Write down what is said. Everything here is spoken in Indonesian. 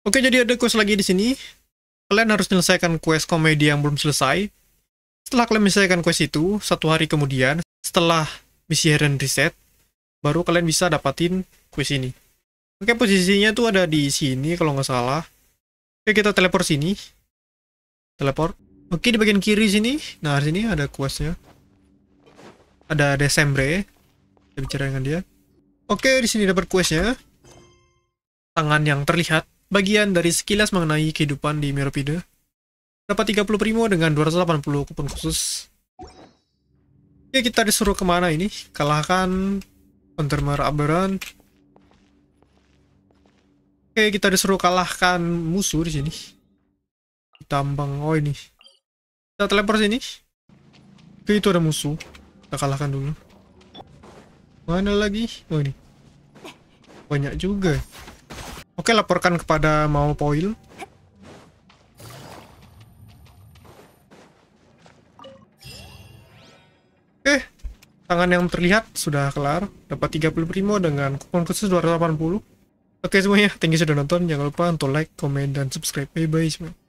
Oke, jadi ada quest lagi di sini. Kalian harus menyelesaikan quest komedi yang belum selesai. Setelah kalian menyelesaikan quest itu, satu hari kemudian, setelah misi Heron reset, baru kalian bisa dapatin quest ini. Oke, posisinya tuh ada di sini kalau nggak salah. Oke, kita teleport sini. Teleport. Oke, di bagian kiri sini. Nah, di sini ada questnya. Ada Desembre. Kita bicara dengan dia. Oke, di sini dapat questnya. Tangan yang terlihat bagian dari sekilas mengenai kehidupan di Meropide. Dapat 30 primo dengan 280 kupon khusus. Oke, kita disuruh kemana ini? Kalahkan Countermer Aberon. Oke, kita disuruh kalahkan musuh di sini. Tambang, oh ini. Kita teleport sini. Oke, itu ada musuh. Kita kalahkan dulu. Mana lagi? Oh ini. Banyak juga. Oke, laporkan kepada mau Poil. Oke, tangan yang terlihat sudah kelar. Dapat 30 primo dengan kupon khusus 280. Oke semuanya, thank you sudah nonton. Jangan lupa untuk like, comment dan subscribe. Bye-bye semua.